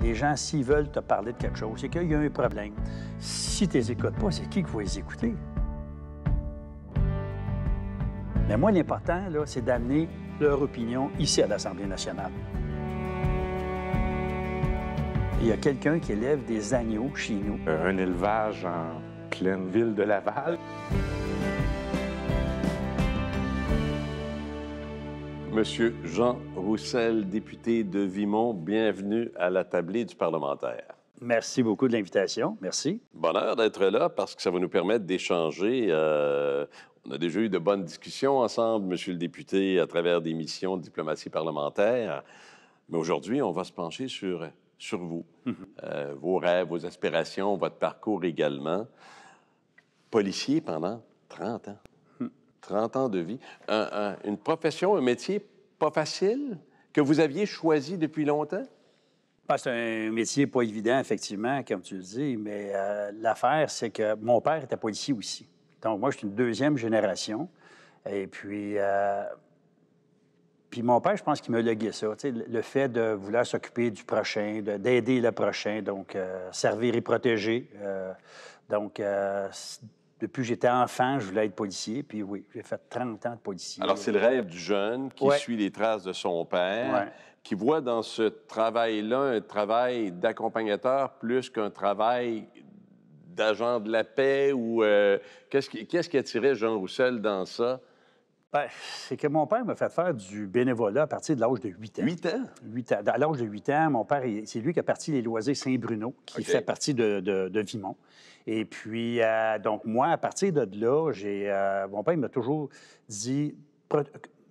Les gens, s'ils veulent te parler de quelque chose, c'est qu'il y a un problème. Si tu les écoutes pas, c'est qui qui va les écouter? Mais moi, l'important, c'est d'amener leur opinion ici à l'Assemblée nationale. Il y a quelqu'un qui élève des agneaux chez nous. Un élevage en pleine ville de Laval. Monsieur Jean Roussel, député de Vimont, bienvenue à la tablée du parlementaire. Merci beaucoup de l'invitation. Merci. Bonheur d'être là parce que ça va nous permettre d'échanger. Euh, on a déjà eu de bonnes discussions ensemble, Monsieur le député, à travers des missions de diplomatie parlementaire. Mais aujourd'hui, on va se pencher sur, vous, mhm. euh, vos rêves, vos aspirations, votre parcours également. Policier pendant 30 ans. 30 ans de vie, une profession, un métier pas facile que vous aviez choisi depuis longtemps? c'est un métier pas évident, effectivement, comme tu le dis, mais euh, l'affaire, c'est que mon père était policier aussi. Donc, moi, je suis une deuxième génération. Et puis, euh, puis mon père, je pense qu'il me léguait ça, le fait de vouloir s'occuper du prochain, d'aider le prochain, donc euh, servir et protéger. donc, depuis que j'étais enfant, je voulais être policier. Puis oui, j'ai fait 30 ans de policier. Alors, c'est le rêve du jeune qui suit les traces de son père, qui voit dans ce travail-là un travail d'accompagnateur plus qu'un travail d'agent de la paix ou... Euh, qu'est-ce qui, qui attirait Jean Roussel dans ça? Ben, c'est que mon père m'a fait faire du bénévolat à partir de l'âge de 8 ans. 8 ans? À l'âge de 8 ans, mon père, c'est lui qui a parti les loisirs Saint-Bruno, qui fait partie de, de, Vimont. Et puis, euh, donc, moi, à partir de là, euh, mon père m'a toujours dit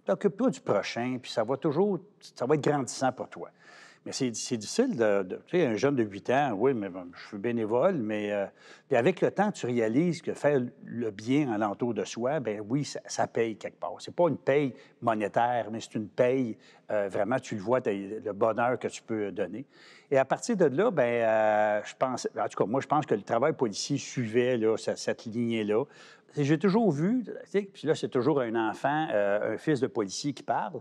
occupe-toi du prochain, puis ça va toujours, ça va être grandissant pour toi. Mais c'est, difficile tu sais, un jeune de 8 ans, oui, mais je suis bénévole, mais. Euh, avec le temps, tu réalises que faire le bien l'entour de soi, ben oui, ça, paye quelque part. C'est pas une paye monétaire, mais c'est une paye, euh, vraiment, tu le vois, le bonheur que tu peux donner. Et à partir de là, ben euh, je pense. En tout cas, moi, je pense que le travail policier suivait là, cette lignée-là j'ai toujours vu, puis là, c'est toujours un enfant, un fils de policier qui parle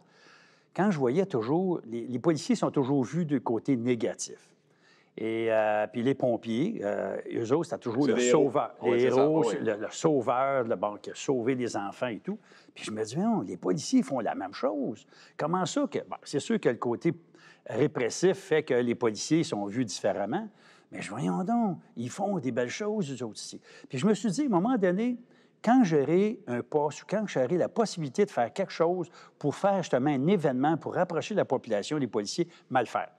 quand je voyais toujours, les, policiers sont toujours vus du côté négatif. Et euh, puis les pompiers, euh, eux autres, c'était toujours le sauveur. Héros. le, sauveur, le bon, qui a sauvé les enfants et tout. Puis je me dis, non, oh, les policiers font la même chose. Comment ça que. c'est sûr que le côté répressif fait que les policiers sont vus différemment. Mais voyons donc, ils font des belles choses, eux autres ici. Puis je me suis dit, à un moment donné, quand j'aurai un poste, ou quand j'aurai la possibilité de faire quelque chose pour faire justement un événement, pour rapprocher la population, les policiers, mal faire.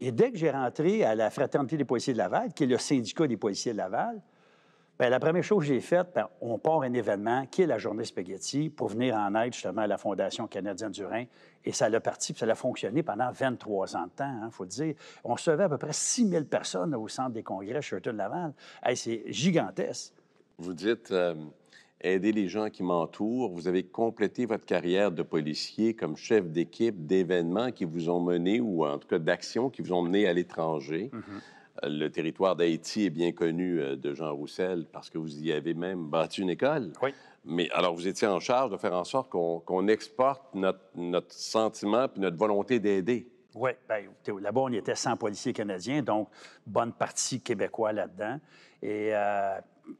Et dès que j'ai rentré à la Fraternité des policiers de Laval, qui est le syndicat des policiers de Laval, bien, la première chose que j'ai faite, ben, on part un événement qui est la journée spaghetti pour venir en aide justement à la Fondation canadienne du Rhin. Et ça l'a parti, puis ça a fonctionné pendant 23 ans de temps, il hein, faut le dire. On recevait à peu près 6 000 personnes au centre des congrès de laval C'est gigantesque. Vous dites euh, aider les gens qui m'entourent. Vous avez complété votre carrière de policier comme chef d'équipe d'événements qui vous ont mené, ou en tout cas d'actions qui vous ont mené à l'étranger. Mhm. Euh, le territoire d'Haïti est bien connu euh, de Jean Roussel parce que vous y avez même bâti une école. Oui. Mais alors, vous étiez en charge de faire en sorte qu'on exporte notre, notre sentiment puis notre volonté d'aider. Oui, ben, là-bas, on était 100 policiers canadiens, donc bonne partie québécois là-dedans. Et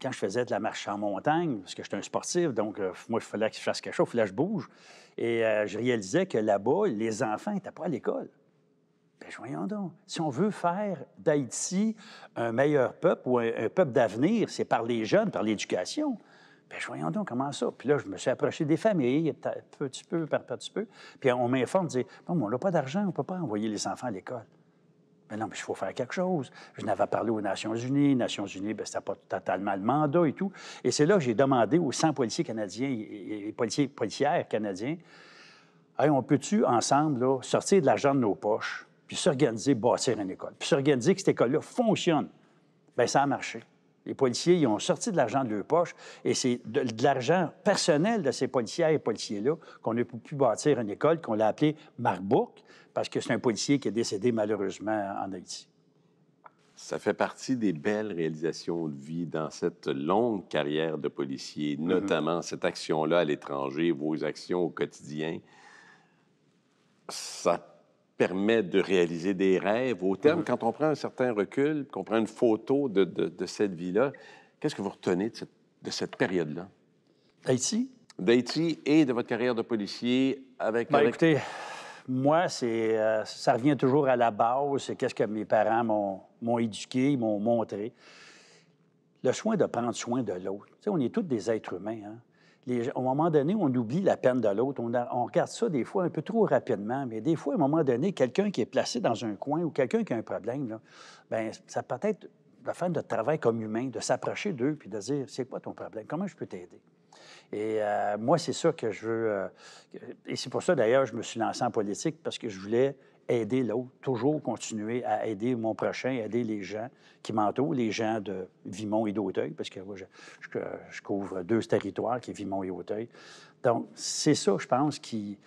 quand je faisais de la marche en montagne, parce que j'étais un sportif, donc euh, moi, il fallait que je fasse quelque chose, il fallait que je bouge. Et euh, je réalisais que là-bas, les enfants n'étaient pas à l'école. Bien, voyons donc. Si on veut faire d'Haïti un meilleur peuple ou un, peuple d'avenir, c'est par les jeunes, par l'éducation. Bien, voyons donc comment ça. Puis là, je me suis approché des familles, petit peu, par petit peu. Puis on m'informe, on dit, bon, on n'a pas d'argent, on ne peut pas envoyer les enfants à l'école. Mais ben non, mais il faut faire quelque chose. Je n'avais parlé aux Nations Unies. Les Nations Unies, bien, c'était pas totalement le mandat et tout. Et c'est là que j'ai demandé aux 100 policiers canadiens et, policières canadiens, on peut-tu ensemble sortir de l'argent de nos poches, puis s'organiser, bâtir une école, puis s'organiser que cette école-là fonctionne? Bien, ça a marché. Les policiers, ils ont sorti de l'argent de leurs poches, et c'est de, l'argent personnel de ces policiers et policiers-là qu'on a pu bâtir une école qu'on l'a appelée Marbouk parce que c'est un policier qui est décédé malheureusement en Haïti. Ça fait partie des belles réalisations de vie dans cette longue carrière de policier, mhm. notamment cette action-là à l'étranger, vos actions au quotidien. Ça permet de réaliser des rêves. Au terme, mhm. quand on prend un certain recul, qu'on prend une photo de, cette vie-là, qu'est-ce que vous retenez de cette, période-là? D'Haïti? D'Haïti et de votre carrière de policier avec... Ben, écoutez, moi, c'est, euh, ça revient toujours à la base, c'est qu'est-ce que mes parents m'ont, éduqué, m'ont montré. Le soin de prendre soin de l'autre. on est tous des êtres humains. Hein? Au moment donné, on oublie la peine de l'autre. On, regarde ça des fois un peu trop rapidement, mais des fois, à un moment donné, quelqu'un qui est placé dans un coin ou quelqu'un qui a un problème, là, ben, ça peut être la fin de travail comme humain, de s'approcher d'eux puis de dire c'est quoi ton problème, comment je peux t'aider. Et euh, moi, c'est ça que je veux. Euh, et c'est pour ça, d'ailleurs, je me suis lancé en politique parce que je voulais aider l'autre, toujours continuer à aider mon prochain, aider les gens qui m'entourent, les gens de Vimont et d'Auteuil, parce que je, couvre deux territoires, qui est Vimont et Auteuil. Donc, c'est ça, je pense, qui...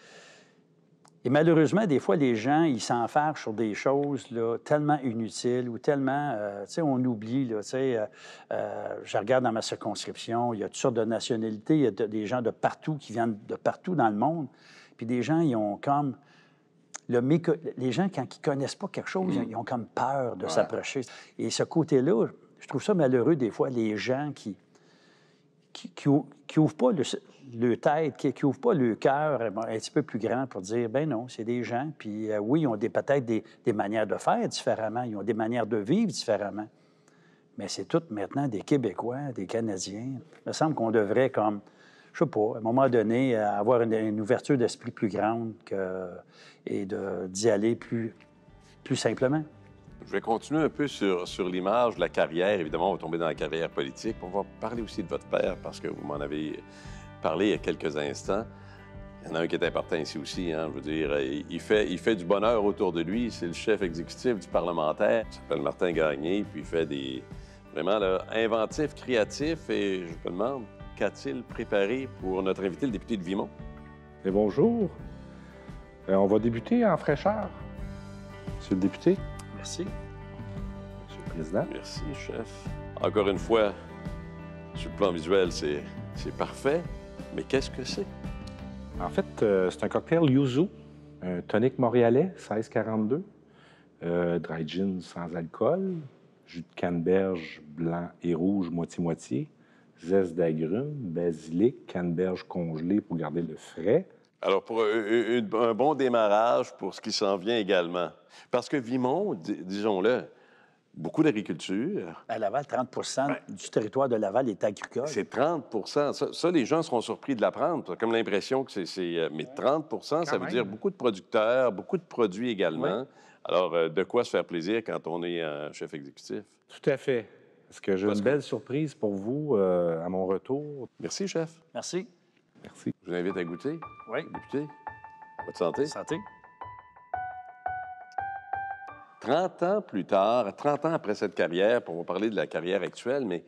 Et malheureusement, des fois, les gens, ils s'enferment sur des choses là, tellement inutiles ou tellement, euh, tu sais, on oublie, tu sais, euh, euh, je regarde dans ma circonscription, il y a toutes sortes de nationalités, il y a des gens de partout qui viennent de partout dans le monde. Puis des gens, ils ont comme les gens, quand ils ne connaissent pas quelque chose, mm. ils ont comme peur de s'approcher. Et ce côté-là, je trouve ça malheureux des fois, les gens qui qui n'ouvrent pas le, tête, qui n'ouvrent pas le cœur eh ben, un petit peu plus grand pour dire, ben non, c'est des gens. Puis euh, oui, ils ont peut-être des, des, manières de faire différemment, ils ont des manières de vivre différemment. Mais c'est tout maintenant des Québécois, des Canadiens. Il me semble qu'on devrait comme je sais pas, à un moment donné, euh, avoir une, ouverture d'esprit plus grande et d'y aller plus, simplement. Je vais continuer un peu sur, l'image de la carrière. Évidemment, on va tomber dans la carrière politique. On va parler aussi de votre père, parce que vous m'en avez parlé il y a quelques instants. Il y en a un qui est important ici aussi, hein, je dire. Il fait, du bonheur autour de lui. C'est le chef exécutif du parlementaire. Il s'appelle Martin Gagné, puis il fait des... Vraiment, inventifs, inventif, créatif, et je me demande, qu'a-t-il préparé pour notre invité, le député de Vimont? Et bonjour. Euh, on va débuter en fraîcheur. Monsieur le député. Merci. Monsieur le Président. Merci, chef. Encore une fois, sur le plan visuel, c'est parfait, mais qu'est-ce que c'est? En fait, euh, c'est un cocktail yuzu, un tonic montréalais, 1642, euh, dry gin sans alcool, jus de canneberge blanc et rouge, moitié-moitié, zeste d'agrumes, basilic, canneberge congelée pour garder le frais. Alors, pour un bon démarrage pour ce qui s'en vient également. Parce que Vimont, disons-le, beaucoup d'agriculture. À Laval, 30 du territoire de Laval est agricole. C'est 30 ça, les gens seront surpris de l'apprendre. comme l'impression que c'est... Euh, mais 30 ça veut dire beaucoup de producteurs, beaucoup de produits également. Alors, euh, de quoi se faire plaisir quand on est un euh, chef exécutif? Tout à fait une belle surprise pour vous euh, à mon retour? Merci, chef. Merci. Merci. Je vous invite à goûter. Oui. Député, votre santé. Santé. 30 ans plus tard, 30 ans après cette carrière, pour vous parler de la carrière actuelle, mais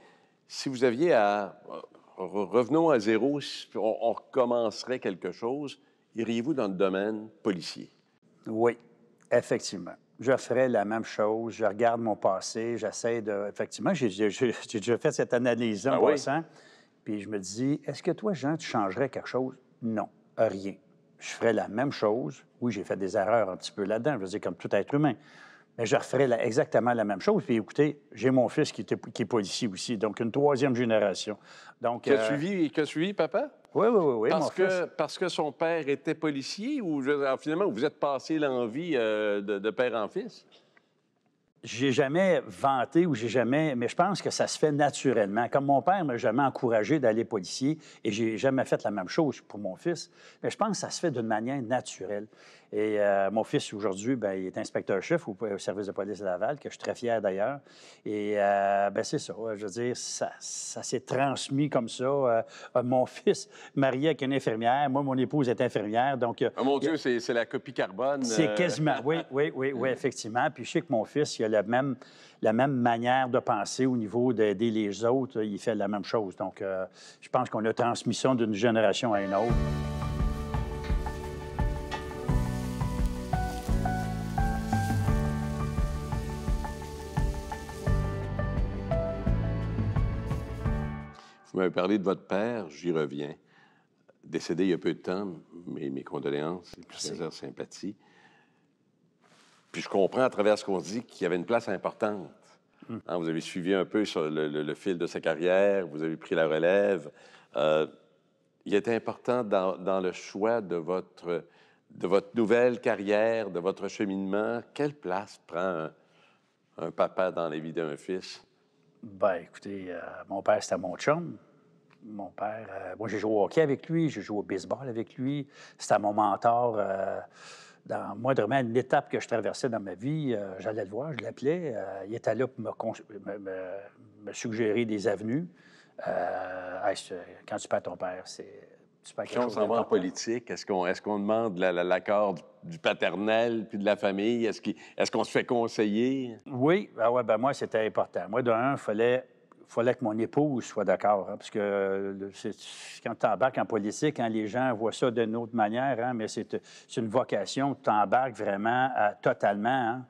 si vous aviez à... Euh, revenons à zéro, on recommencerait quelque chose, iriez-vous dans le domaine policier? Oui, effectivement je ferai la même chose. Je regarde mon passé, j'essaie de. Effectivement, j'ai déjà fait cette analyse ah en Puis je me dis, est-ce que toi, Jean, tu changerais quelque chose? Non, rien. Je ferais la même chose. Oui, j'ai fait des erreurs un petit peu là-dedans, je veux dire, comme tout être humain. Mais je referais exactement la même chose. Puis écoutez, j'ai mon fils qui, n'est qui est aussi, donc une troisième génération. Donc, tu euh, suivi, suivi, papa? Oui, oui, oui. parce, que, parce que son père était policier ou finalement, vous êtes passé l'envie euh, de, père en fils? J'ai jamais vanté ou j'ai jamais. Mais je pense que ça se fait naturellement. Comme mon père m'a jamais encouragé d'aller policier et j'ai jamais fait la même chose pour mon fils, mais je pense que ça se fait d'une manière naturelle. Et euh, mon fils, aujourd'hui, ben, il est inspecteur-chef au, service de police de Laval, que je suis très fier d'ailleurs. Et euh, ben, c'est ça. Je veux dire, ça, s'est transmis comme ça. Euh, mon fils, marié avec une infirmière. Moi, mon épouse est infirmière. Donc, ah, mon Dieu, c'est la copie carbone. C'est quasiment, oui, oui, oui, oui, effectivement. Puis je sais que mon fils, il a la même, la même manière de penser au niveau d'aider les autres. Il fait la même chose. Donc, je pense qu'on a transmission d'une génération à une autre. m'avez parlé de votre père, j'y reviens. Décédé il y a peu de temps, mes, mes condoléances et plus sympathies. Puis je comprends à travers ce qu'on dit qu'il y avait une place importante. Hmm. Hein, vous avez suivi un peu sur le, fil de sa carrière, vous avez pris la relève. Euh, il était important dans, le choix de votre, de votre nouvelle carrière, de votre cheminement. Quelle place prend un, papa dans la vie d'un fils? Bien, écoutez, euh, mon père, c'était mon chum mon père, euh, moi j'ai joué au hockey avec lui, j'ai joué au baseball avec lui. C'était mon mentor. Euh, moi, dans moindrement une étape que je traversais dans ma vie, euh, j'allais le voir, je l'appelais. il était là pour me, suggérer des avenues. quand tu perds ton père, c'est. Quand on s'en va en politique, est-ce qu'on est demande l'accord du paternel puis de la famille? Est-ce qu'on est se fait conseiller? Oui, ben ouais, ben moi, c'était important. Moi, d'un, il fallait fallait que mon épouse soit d'accord, hein, parce que euh, quand tu embarques en politique, quand hein, les gens voient ça d'une autre manière, hein, mais c'est une vocation, tu t'embarques vraiment euh, totalement.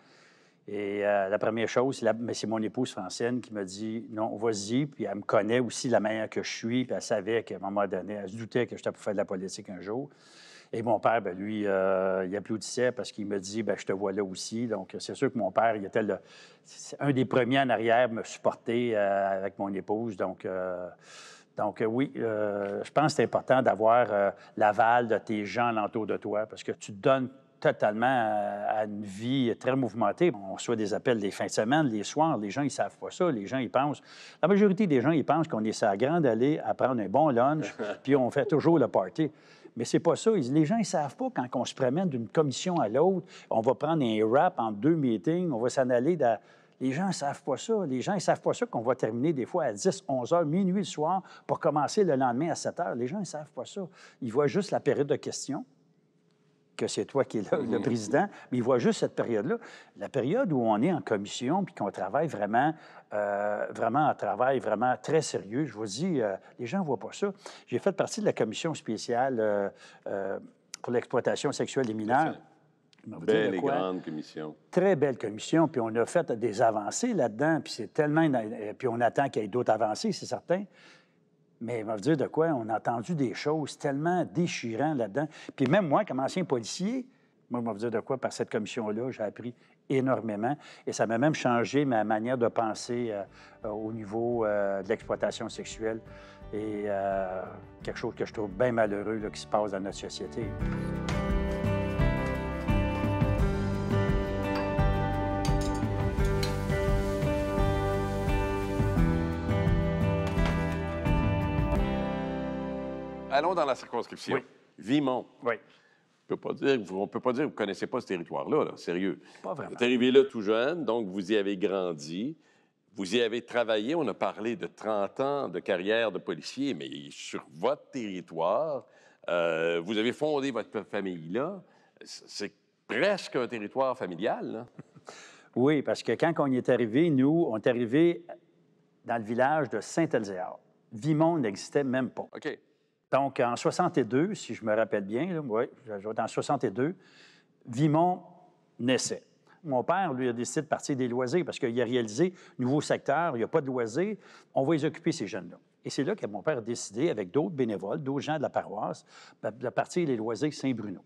Et euh, la première chose, mais c'est mon épouse française qui me dit non, vas-y. Puis elle me connaît aussi la manière que je suis, puis elle savait qu'à un moment donné, elle se doutait que j'étais pour faire de la politique un jour. Et mon père, ben, lui, euh, il applaudissait parce qu'il me dit ben, Je te vois là aussi. Donc, c'est sûr que mon père, il était un des premiers en arrière à me supporter euh, avec mon épouse. Donc, euh, donc euh, oui, je pense que c'est important d'avoir l'aval de tes gens alentour de toi parce que tu te donnes totalement à, une vie très mouvementée. On reçoit des appels les fins de semaine, les soirs. Les gens, ils savent pas ça. Les gens, ils pensent. La majorité des gens, ils pensent qu'on est sa grande allée à prendre un bon lunch, puis on fait toujours le party mais c'est pas ça. les gens, ils savent pas quand on se promène d'une commission à l'autre, on va prendre un rap en deux meetings, on va s'en aller Les gens ne savent pas ça. Les gens ne savent pas ça qu'on va terminer des fois à 10, 11 heures, minuit le soir pour commencer le lendemain à 7 heures. Les gens ne savent pas ça. Ils voient juste la période de questions que c'est toi qui es le président, mais il voit juste cette période-là. La période où on est en commission puis qu'on travaille vraiment, euh, vraiment un travail vraiment très sérieux, je vous dis, euh, les gens ne voient pas ça. J'ai fait partie de la commission spéciale euh, pour l'exploitation sexuelle des mineurs. Belle et grande commission. Très belle commission, puis on a fait des avancées là-dedans, puis c'est tellement... Puis on attend qu'il y ait d'autres avancées, c'est certain. Mais va dire de quoi? On a entendu des choses tellement déchirantes là-dedans. Puis même moi, comme ancien policier, moi, je vais dire de quoi, par cette commission-là, j'ai appris énormément. Et ça m'a même changé ma manière de penser euh, euh, au niveau euh, de l'exploitation sexuelle. Et quelque chose que je trouve bien malheureux qui se passe dans notre société. allons dans la circonscription. Vimont. Oui. On ne peut pas dire que vous ne connaissez pas ce territoire-là, sérieux. Pas vraiment. Vous êtes arrivé là tout jeune, donc vous y avez grandi. Vous y avez travaillé, on a parlé de 30 ans de carrière de policier, mais sur votre territoire, euh, vous avez fondé votre famille là. C'est presque un territoire familial. Oui, parce que quand on y est arrivé, nous, on est arrivé dans le village de Saint-Elzéar. Vimont n'existait même pas. OK. Donc, en 62, si je me rappelle bien, oui, en 62, Vimont naissait. Mon père, lui, a décidé de partir des loisirs parce qu'il a réalisé, nouveau secteur, il n'y a pas de loisirs, on va les occuper, ces jeunes-là. Et c'est là que mon père a décidé, avec d'autres bénévoles, d'autres gens de la paroisse, de partir les loisirs Saint-Bruno.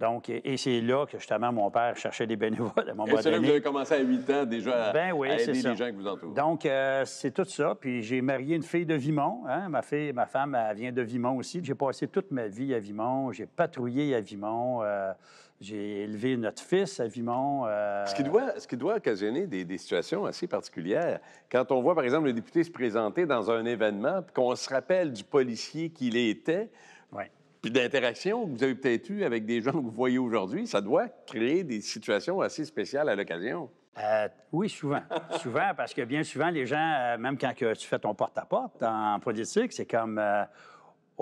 Donc, et, c'est là que justement mon père cherchait des bénévoles à mon moment c'est là que vous avez commencé à 8 ans déjà à ben aider les gens qui vous entourent. Donc, euh, c'est tout ça. Puis j'ai marié une fille de Vimont. Hein. Ma, fille, ma femme elle vient de Vimont aussi. J'ai passé toute ma vie à Vimont. J'ai patrouillé à Vimont. Euh, j'ai élevé notre fils à Vimont. Euh. Ce, qui doit, ce qui doit occasionner des, des, situations assez particulières. Quand on voit, par exemple, le député se présenter dans un événement, qu'on se rappelle du policier qu'il était, puis d'interaction que vous avez peut-être eu avec des gens que vous voyez aujourd'hui, ça doit créer des situations assez spéciales à l'occasion. Euh, oui, souvent. souvent, parce que bien souvent, les gens, euh, même quand tu fais ton porte-à-porte en politique, c'est comme euh,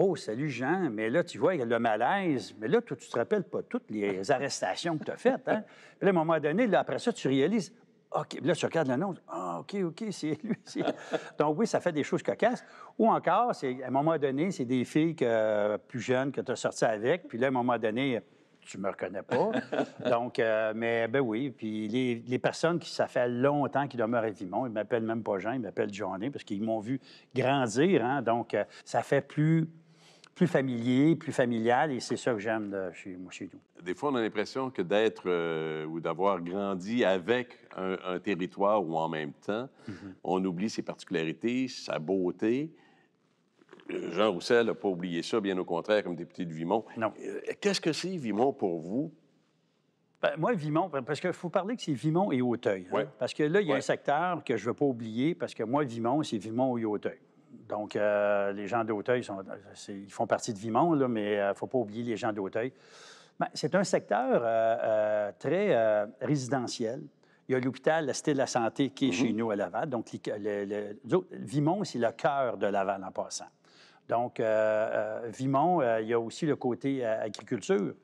Oh, salut Jean, mais là, tu vois, il y a le malaise. Mais là, tu te rappelles pas toutes les arrestations que tu as faites. Hein? Puis à un moment donné, là, après ça, tu réalises OK, là, tu regardes l'annonce. Ah, OK, OK, c'est lui. Donc, oui, ça fait des choses cocasses. Ou encore, c'est, à un moment donné, c'est des filles que, plus jeunes que tu as sorties avec. Puis là, à un moment donné, tu me reconnais pas. Donc, euh, mais ben oui. Puis les, personnes qui, ça fait longtemps qu'ils demeurent à Vimont, ils m'appellent même pas Jean, ils m'appellent Johnny parce qu'ils m'ont vu grandir. Hein. Donc, euh, ça fait plus plus familier, plus familial, et c'est ça que j'aime de chez moi, chez nous. Des fois, on a l'impression que d'être euh, ou d'avoir grandi avec un, territoire ou en même temps, mhm. on oublie ses particularités, sa beauté. Euh, Jean Roussel n'a pas oublié ça, bien au contraire, comme député de Vimont. Non. Euh, qu'est-ce que c'est, Vimont, pour vous? Ben, moi, Vimont, ben, parce qu'il faut parler que c'est Vimont et Hauteuil. Hein. Parce que là, il y a un secteur que je ne veux pas oublier, parce que moi, Vimont, c'est Vimont et Hauteuil. Donc, euh, les gens d'Auteuil, sont, ils font partie de Vimont, mais il euh, ne faut pas oublier les gens d'Auteuil. Ben, c'est un secteur euh, très résidentiel. Il y a l'hôpital, la Cité de la Santé qui est mhm. chez nous à Laval. Donc, Vimont, c'est le cœur de Laval en passant. Donc, Vimont, il y a aussi le côté agriculture.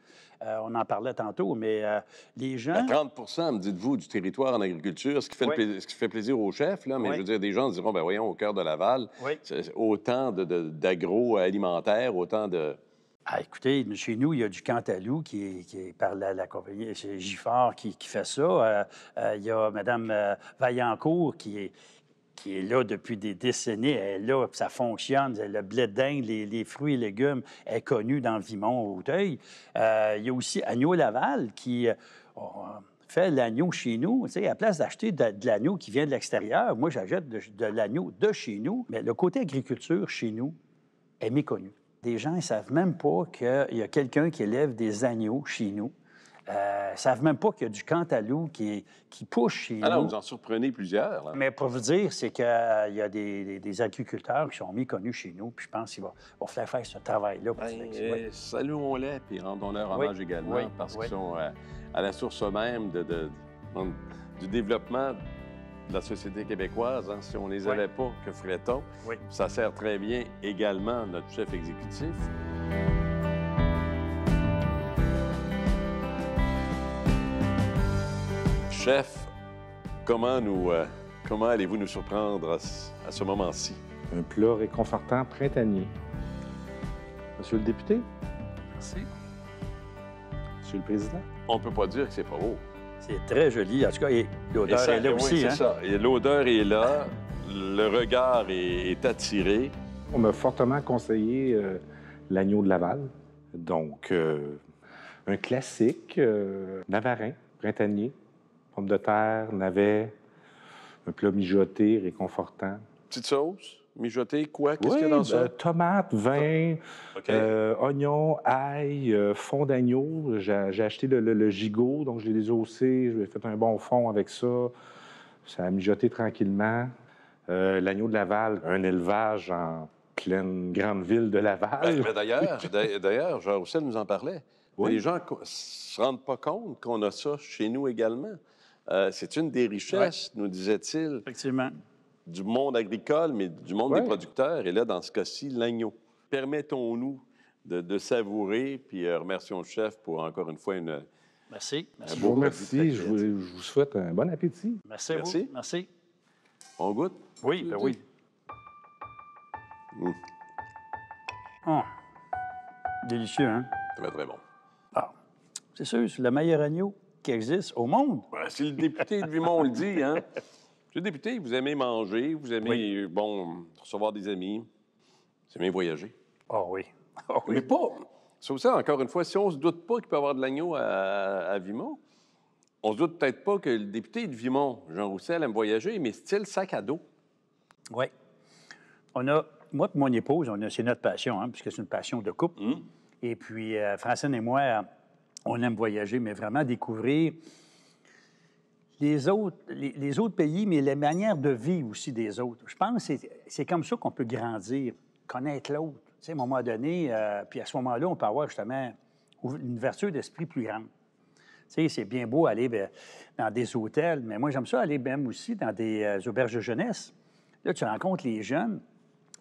Euh, on en parlait tantôt, mais euh, les gens. À 30 me dites-vous, du territoire en agriculture, ce qui fait, ce qui fait plaisir aux chefs, là, mais je veux dire, des gens diront, ben voyons, au cœur de Laval, oui. autant d'agroalimentaire, autant de. Ah, écoutez, chez nous, il y a du Cantalou qui est, qui par la, compagnie, c'est Giffard qui, fait ça. Euh, il y a Mme Vaillancourt qui est qui est là depuis des décennies, elle est là, ça fonctionne. Le blé d'Inde, les, fruits et légumes, est connu dans le Vimont, Auteuil. Euh, il y a aussi Agneau Laval qui euh, oh, fait l'agneau chez nous. Tu sais, à la place d'acheter de, l'agneau qui vient de l'extérieur, moi, j'achète de, l'agneau de chez nous. Mais le côté agriculture chez nous est méconnu. Des gens ne savent même pas qu'il y a quelqu'un qui élève des agneaux chez nous euh, savent même pas qu'il y a du cantalou qui, qui pousse chez Alors, ah vous en surprenez plusieurs. Mais pour vous dire, c'est qu'il euh, y a des, agriculteurs qui sont méconnus chez nous, puis je pense qu'ils vont faire faire ce travail-là. Pour euh, Saluons-les, puis rendons-leur hommage également, parce qu'ils sont à la source même de, du développement de la société québécoise. Hein, si on ne les avait pas, que ferait-on? Ça sert très bien également notre chef exécutif. Chef, comment, nous, euh, comment allez-vous nous surprendre à, ce, moment-ci? Un plat réconfortant printanier. Monsieur le député? Merci. Monsieur le Président? On ne peut pas dire que c'est pas beau. C'est très joli. En tout cas, l'odeur est là aussi. Hein? ça. L'odeur est là, le regard est, attiré. On m'a fortement conseillé euh, l'agneau de Laval. Donc, euh, un classique navarin, printanier pommes de terre, navet, un plat mijoté, réconfortant. Petite sauce? Mijoté, quoi? Qu'est-ce qu'il y a dans ça? Euh, tomate, vin, oignons, euh, oignon, ail, euh, fond d'agneau. J'ai acheté le, gigot, donc je l'ai désossé. J'ai fait un bon fond avec ça. Ça a mijoté tranquillement. L'agneau de Laval, un élevage en pleine grande ville de Laval. Ben, d'ailleurs, d'ailleurs, Jean Roussel nous en parlait. Les gens ne se rendent pas compte qu'on a ça chez nous également. Euh, c'est une des richesses, nous disait-il. Effectivement. Du monde agricole, mais du monde des producteurs. Et là, dans ce cas-ci, l'agneau. Permettons-nous de, savourer, puis euh, remercions le chef pour encore une fois une. Merci. merci. Je vous, souhaite un bon appétit. Merci. merci. On goûte? Oui, ben oui. Hum. Ah. Délicieux, hein? Très, très bon. Ah. C'est sûr, c'est le meilleur agneau qui existe au monde. Ben, si le député de Vimont le dit, hein? Monsieur le député, vous aimez manger, vous aimez, euh, bon, recevoir des amis, vous aimez voyager. Ah oui. Ah mais pas... Sauf ça, encore une fois, si on se doute pas qu'il peut y avoir de l'agneau à, Vimont, on se doute peut-être pas que le député de Vimont, Jean Roussel, aime voyager, mais style sac à dos. Oui. On a, moi et mon épouse, on c'est notre passion, hein, puisque c'est une passion de couple. Hum. Et puis, euh, Francine et moi, on aime voyager, mais vraiment découvrir les autres, les, autres pays, mais les manières de vie aussi des autres. Je pense que c'est comme ça qu'on peut grandir, connaître l'autre. Tu à un moment donné, euh, puis à ce moment-là, on peut avoir justement une vertu d'esprit plus grande. c'est bien beau aller dans des hôtels, mais moi, j'aime ça aller même aussi dans des euh, auberges de jeunesse. Là, tu rencontres les jeunes,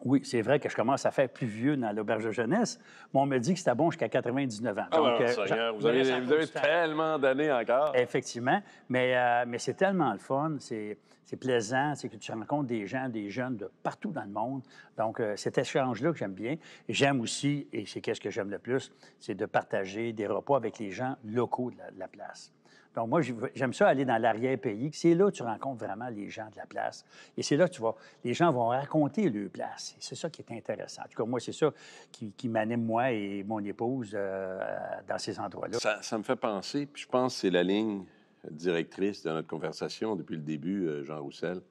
oui, c'est vrai que je commence à faire plus vieux dans l'auberge de jeunesse, mais on me dit que c'était bon jusqu'à 99 ans. Ah Donc, ah, vous avez, tellement d'années encore. Effectivement, mais, euh, c'est tellement le fun, c'est plaisant, c'est que tu rencontres des gens, des jeunes de partout dans le monde. Donc, euh, cet échange-là que j'aime bien. J'aime aussi, et c'est qu'est-ce que j'aime le plus, c'est de partager des repas avec les gens locaux de la place. Donc, moi, j'aime ça aller dans l'arrière-pays. C'est là que tu rencontres vraiment les gens de la place. Et c'est là que tu vois, les gens vont raconter leur place. Et c'est ça qui est intéressant. En tout cas, moi, c'est ça qui, m'anime, moi et mon épouse, euh, euh, dans ces endroits-là. Ça, me fait penser, puis je pense que c'est la ligne directrice de notre conversation depuis le début, euh, Jean Roussel.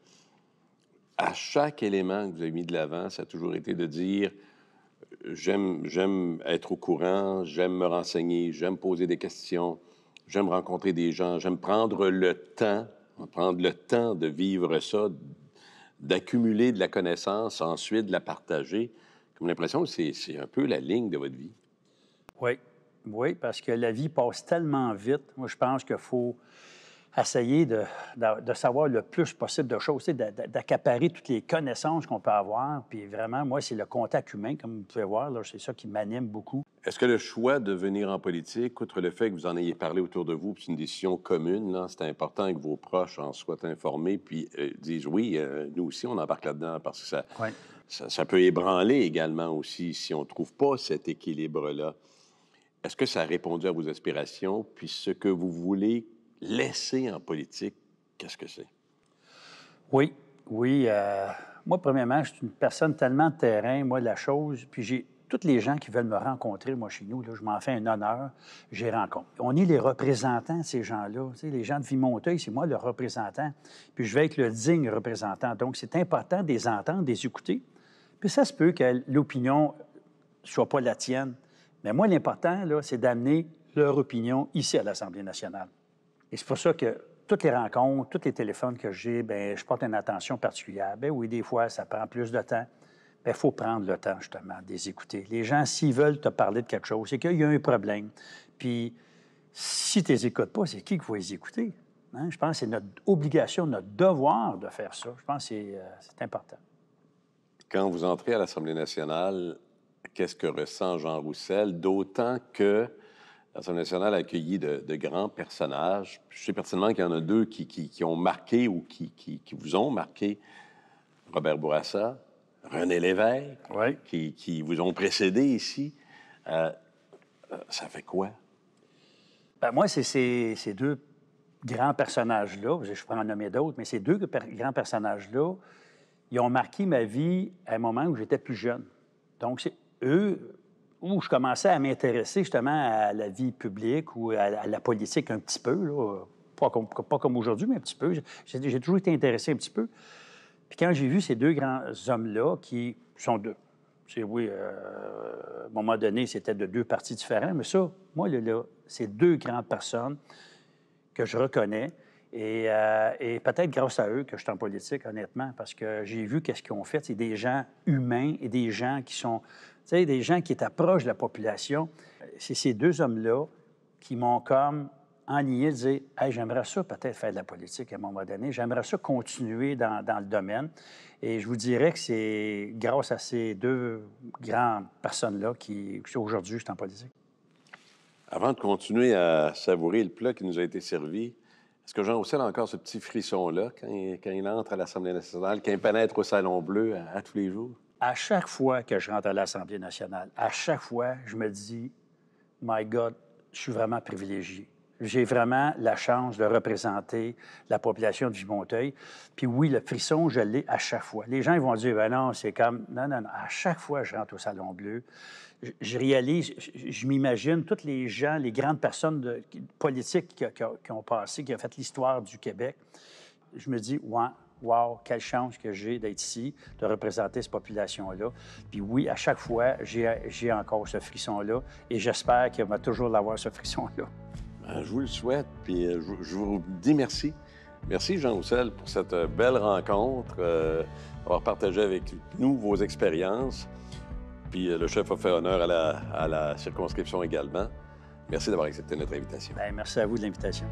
À chaque élément que vous avez mis de l'avant, ça a toujours été de dire j'aime, j'aime être au courant, j'aime me renseigner, j'aime poser des questions. J'aime rencontrer des gens, j'aime prendre le temps, prendre le temps de vivre ça, d'accumuler de la connaissance, ensuite de la partager. Comme l'impression que c'est un peu la ligne de votre vie. Oui, oui, parce que la vie passe tellement vite. Moi, je pense qu'il faut, essayer de, savoir le plus possible de choses, d'accaparer toutes les connaissances qu'on peut avoir. Puis vraiment, moi, c'est le contact humain, comme vous pouvez voir, c'est ça qui m'anime beaucoup. Est-ce que le choix de venir en politique, outre le fait que vous en ayez parlé autour de vous, c'est une décision commune, c'est important que vos proches en soient informés, puis euh, disent oui, euh, nous aussi, on embarque là-dedans, parce que ça, ça, ça peut ébranler également aussi si on ne trouve pas cet équilibre-là. Est-ce que ça a répondu à vos aspirations, puis ce que vous voulez Laisser en politique, qu'est-ce que c'est? Oui, oui. Euh, moi, premièrement, je suis une personne tellement de terrain, moi, de la chose. Puis j'ai toutes les gens qui veulent me rencontrer, moi, chez nous, je m'en fais un honneur, j'ai rencontre. On est les représentants ces gens-là. les gens de Vimonteuil, c'est moi le représentant. Puis je vais être le digne représentant. Donc, c'est important des les entendre, de les écouter. Puis ça se peut que l'opinion soit pas la tienne. Mais moi, l'important, là, c'est d'amener leur opinion ici à l'Assemblée nationale. Et c'est pour ça que toutes les rencontres, tous les téléphones que j'ai, ben je porte une attention particulière. Ben oui, des fois, ça prend plus de temps. Bien, il faut prendre le temps, justement, de les écouter. Les gens, s'ils veulent te parler de quelque chose, c'est qu'il y a un problème. Puis, si tu les écoutes pas, c'est qui qui va les écouter? Hein? Je pense que c'est notre obligation, notre devoir de faire ça. Je pense que c'est euh, important. Quand vous entrez à l'Assemblée nationale, qu'est-ce que ressent Jean Roussel? D'autant que L'Assemblée nationale a accueilli de, grands personnages. Je sais personnellement qu'il y en a deux qui, ont marqué ou qui, vous ont marqué. Robert Bourassa, René Lévesque, qui, vous ont précédé ici. Euh, euh, ça fait quoi? Ben moi, c'est ces deux grands personnages-là. Je pourrais en nommer d'autres, mais ces deux grands personnages-là, ils ont marqué ma vie à un moment où j'étais plus jeune. Donc, eux, où je commençais à m'intéresser justement à la vie publique ou à, la politique un petit peu, Pas, comme, aujourd'hui, mais un petit peu. J'ai toujours été intéressé un petit peu. Puis quand j'ai vu ces deux grands hommes-là, qui sont deux, c'est oui, euh, à un moment donné, c'était de deux partis différents, mais ça, moi, là, là c'est deux grandes personnes que je reconnais. Et, euh, et peut-être grâce à eux que je suis en politique, honnêtement, parce que j'ai vu qu'est-ce qu'ils ont fait. C'est des gens humains et des gens qui sont tu des gens qui étaient proches de la population. C'est ces deux hommes-là qui m'ont comme enligné de dire hey, j'aimerais ça peut-être faire de la politique à un moment donné, j'aimerais ça continuer dans, le domaine. Et je vous dirais que c'est grâce à ces deux grandes personnes-là qui, aujourd'hui, je en politique. Avant de continuer à savourer le plat qui nous a été servi, est-ce que Jean Roussel a encore ce petit frisson-là quand, il entre à l'Assemblée nationale, quand il pénètre au Salon Bleu à tous les jours? à chaque fois que je rentre à l'Assemblée nationale, à chaque fois, je me dis, My God, je suis vraiment privilégié. J'ai vraiment la chance de représenter la population du Monteuil. Puis oui, le frisson, je l'ai à chaque fois. Les gens ils vont dire, ben non, c'est comme... Non, non, non. À chaque fois, je rentre au Salon Bleu, je, réalise, je, m'imagine toutes les gens, les grandes personnes de, politiques qui, qui, ont passé, qui ont fait l'histoire du Québec. Je me dis, ouais, wow, quelle chance que j'ai d'être ici, de représenter cette population-là. Puis oui, à chaque fois, j'ai encore ce frisson-là et j'espère qu'il va toujours l'avoir, ce frisson-là. Ben, je vous le souhaite, puis euh, je, vous dis merci. Merci, Jean Roussel, pour cette euh, belle rencontre, euh, avoir partagé avec nous vos expériences. Puis le chef a fait honneur à la, à la circonscription également. Merci d'avoir accepté notre invitation. Ben, merci à vous de l'invitation.